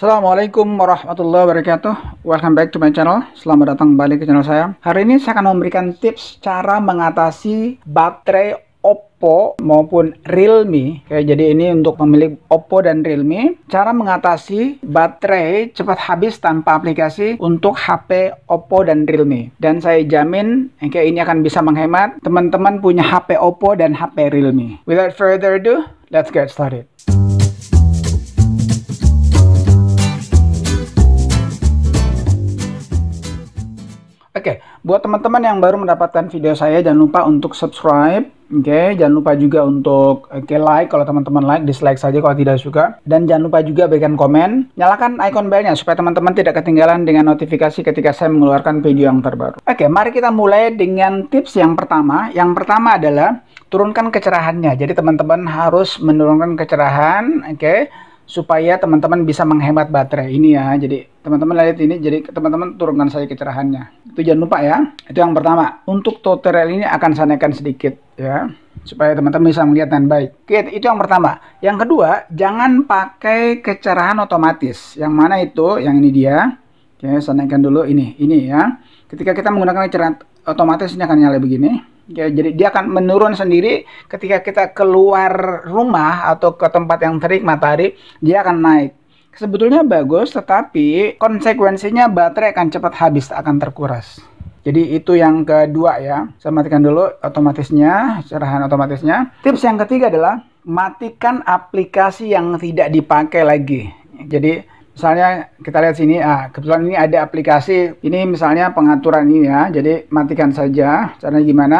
Assalamualaikum warahmatullahi wabarakatuh Welcome back to my channel Selamat datang kembali ke channel saya Hari ini saya akan memberikan tips cara mengatasi baterai Oppo maupun Realme Oke, jadi ini untuk pemilik Oppo dan Realme Cara mengatasi baterai cepat habis tanpa aplikasi untuk HP Oppo dan Realme Dan saya jamin kayak ini akan bisa menghemat teman-teman punya HP Oppo dan HP Realme Without further ado, let's get started Oke, okay, buat teman-teman yang baru mendapatkan video saya, jangan lupa untuk subscribe. Oke, okay, jangan lupa juga untuk okay, like kalau teman-teman like, dislike saja kalau tidak suka. Dan jangan lupa juga berikan komen, nyalakan icon bell-nya supaya teman-teman tidak ketinggalan dengan notifikasi ketika saya mengeluarkan video yang terbaru. Oke, okay, mari kita mulai dengan tips yang pertama. Yang pertama adalah turunkan kecerahannya. Jadi teman-teman harus menurunkan kecerahan, oke. Okay? supaya teman-teman bisa menghemat baterai ini ya. Jadi teman-teman lihat ini, jadi teman-teman turunkan saja kecerahannya. Itu jangan lupa ya. Itu yang pertama. Untuk tutorial ini akan saya naikkan sedikit ya, supaya teman-teman bisa melihat dengan baik. Oke, itu yang pertama. Yang kedua, jangan pakai kecerahan otomatis. Yang mana itu? Yang ini dia. Oke, saya naikkan dulu ini, ini ya. Ketika kita menggunakan kecerahan otomatis ini akan nyala begini. Ya, jadi dia akan menurun sendiri ketika kita keluar rumah atau ke tempat yang terik matahari, dia akan naik. Sebetulnya bagus, tetapi konsekuensinya baterai akan cepat habis, akan terkuras. Jadi itu yang kedua ya. Saya matikan dulu otomatisnya, cerahan otomatisnya. Tips yang ketiga adalah matikan aplikasi yang tidak dipakai lagi. Jadi misalnya kita lihat sini ah kebetulan ini ada aplikasi ini misalnya pengaturan ini ya jadi matikan saja caranya gimana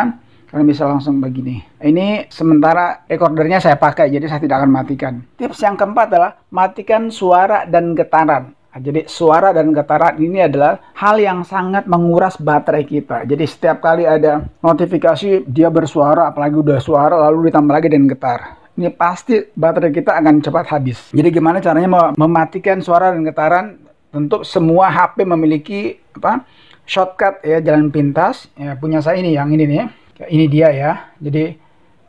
kalian bisa langsung begini ini sementara recordernya saya pakai jadi saya tidak akan matikan tips yang keempat adalah matikan suara dan getaran nah, jadi suara dan getaran ini adalah hal yang sangat menguras baterai kita. Jadi setiap kali ada notifikasi dia bersuara, apalagi udah suara lalu ditambah lagi dengan getar ini pasti baterai kita akan cepat habis. Jadi gimana caranya mematikan suara dan getaran? Tentu semua HP memiliki apa? shortcut ya jalan pintas. Ya, punya saya ini yang ini nih. Ya. Ini dia ya. Jadi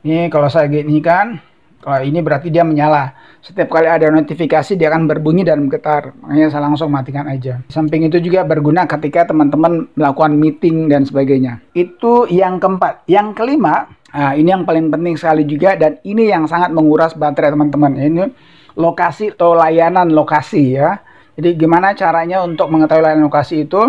ini kalau saya gini kan kalau ini berarti dia menyala. Setiap kali ada notifikasi dia akan berbunyi dan bergetar. Makanya saya langsung matikan aja. samping itu juga berguna ketika teman-teman melakukan meeting dan sebagainya. Itu yang keempat. Yang kelima, nah ini yang paling penting sekali juga dan ini yang sangat menguras baterai teman-teman. Ini lokasi atau layanan lokasi ya. Jadi gimana caranya untuk mengetahui layanan lokasi itu?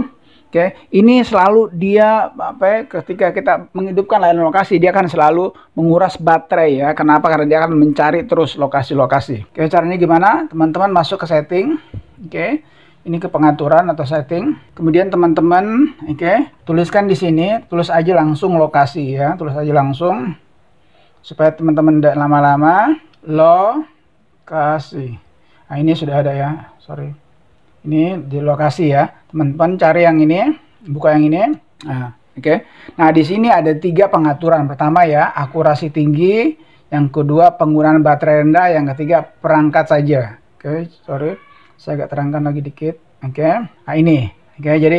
Oke, okay. ini selalu dia apa ya, ketika kita menghidupkan layanan lokasi dia akan selalu menguras baterai ya. Kenapa? Karena dia akan mencari terus lokasi-lokasi. Oke, okay, caranya gimana? Teman-teman masuk ke setting. Oke. Okay. Ini ke pengaturan atau setting. Kemudian teman-teman, oke, okay, tuliskan di sini, tulis aja langsung lokasi ya, tulis aja langsung supaya teman-teman tidak lama-lama lokasi. Nah, ini sudah ada ya. Sorry. Ini di lokasi ya teman-teman cari yang ini ya. buka yang ini ya. nah, oke okay. nah di sini ada tiga pengaturan pertama ya akurasi tinggi yang kedua penggunaan baterai rendah yang ketiga perangkat saja oke okay, sorry saya agak terangkan lagi dikit oke okay. nah ini oke okay, jadi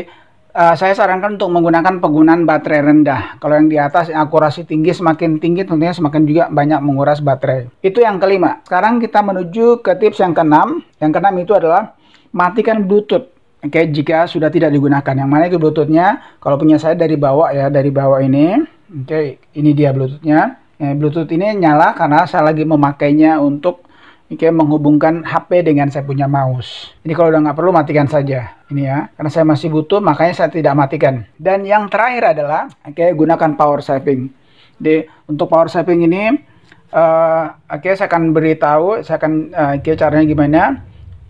uh, saya sarankan untuk menggunakan penggunaan baterai rendah. Kalau yang di atas akurasi tinggi semakin tinggi tentunya semakin juga banyak menguras baterai. Itu yang kelima. Sekarang kita menuju ke tips yang keenam. Yang keenam itu adalah matikan Bluetooth. Oke, okay, jika sudah tidak digunakan. Yang mana itu Bluetoothnya? Kalau punya saya dari bawah ya, dari bawah ini. Oke, okay, ini dia Bluetoothnya. Ya, Bluetooth ini nyala karena saya lagi memakainya untuk okay, menghubungkan HP dengan saya punya mouse. Ini kalau udah nggak perlu matikan saja. Ini ya, karena saya masih butuh makanya saya tidak matikan. Dan yang terakhir adalah, oke okay, gunakan power saving. Jadi untuk power saving ini, uh, oke okay, saya akan beritahu, saya akan uh, eh, okay, caranya gimana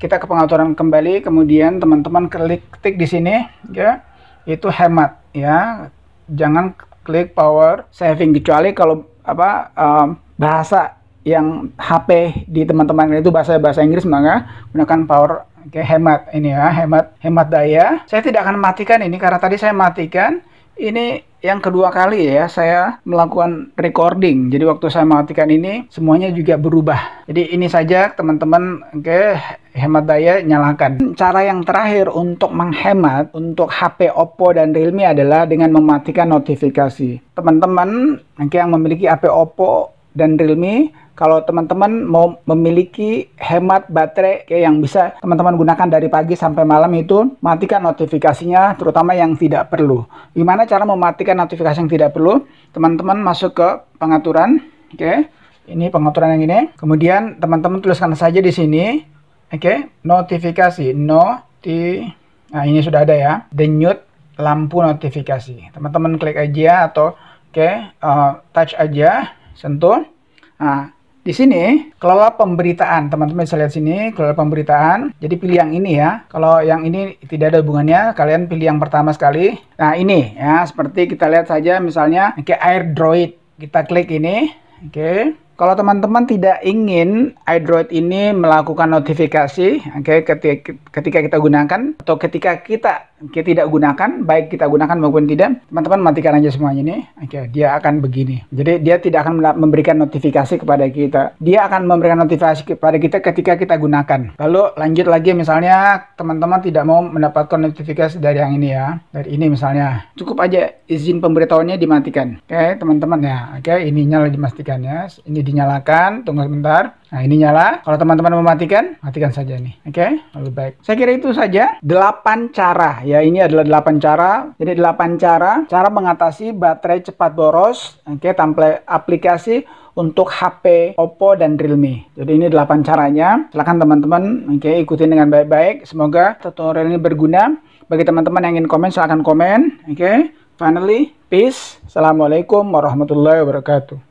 kita ke pengaturan kembali kemudian teman-teman klik tik di sini ya itu hemat ya jangan klik power saving kecuali kalau apa um, bahasa yang HP di teman-teman itu bahasa bahasa Inggris maka gunakan power Oke, okay, hemat ini ya, hemat hemat daya. Saya tidak akan matikan ini karena tadi saya matikan. Ini yang kedua kali ya saya melakukan recording. Jadi waktu saya matikan ini semuanya juga berubah. Jadi ini saja teman-teman, oke, okay, hemat daya nyalakan. Cara yang terakhir untuk menghemat untuk HP Oppo dan Realme adalah dengan mematikan notifikasi. Teman-teman yang memiliki HP Oppo dan Realme kalau teman-teman mau memiliki hemat baterai kayak yang bisa teman-teman gunakan dari pagi sampai malam itu matikan notifikasinya terutama yang tidak perlu gimana cara mematikan notifikasi yang tidak perlu teman-teman masuk ke pengaturan oke okay. ini pengaturan yang ini kemudian teman-teman tuliskan saja di sini okay. notifikasi noti nah ini sudah ada ya denyut lampu notifikasi teman-teman klik aja atau oke okay, uh, eh, touch aja sentuh nah di sini kelola pemberitaan, teman-teman bisa lihat sini kelola pemberitaan. Jadi pilih yang ini ya. Kalau yang ini tidak ada hubungannya, kalian pilih yang pertama sekali. Nah ini ya, seperti kita lihat saja misalnya kayak droid. Kita klik ini, oke. Okay. Kalau teman-teman tidak ingin iDroid ini melakukan notifikasi, oke, okay, ketika, ketika kita gunakan atau ketika kita Oke, tidak gunakan, baik kita gunakan maupun tidak, teman-teman matikan aja semuanya ini. Oke, dia akan begini. Jadi dia tidak akan memberikan notifikasi kepada kita. Dia akan memberikan notifikasi kepada kita ketika kita gunakan. Lalu lanjut lagi misalnya teman-teman tidak mau mendapatkan notifikasi dari yang ini ya. Dari ini misalnya. Cukup aja izin pemberitahuannya dimatikan. Oke, teman-teman ya. Oke, ininya lagi dimastikan ya. Ini dinyalakan, tunggu sebentar. Nah, ini nyala. Kalau teman-teman mematikan, matikan saja nih. Oke, okay? lalu baik. Saya kira itu saja delapan cara. Ya, ini adalah delapan cara. Jadi delapan cara cara mengatasi baterai cepat boros. Oke, okay? tampil aplikasi untuk HP Oppo dan Realme. Jadi ini delapan caranya. Silahkan teman-teman oke okay, ikutin dengan baik-baik. Semoga tutorial ini berguna. Bagi teman-teman yang ingin komen silahkan komen. Oke. Okay? Finally, peace. Assalamualaikum warahmatullahi wabarakatuh.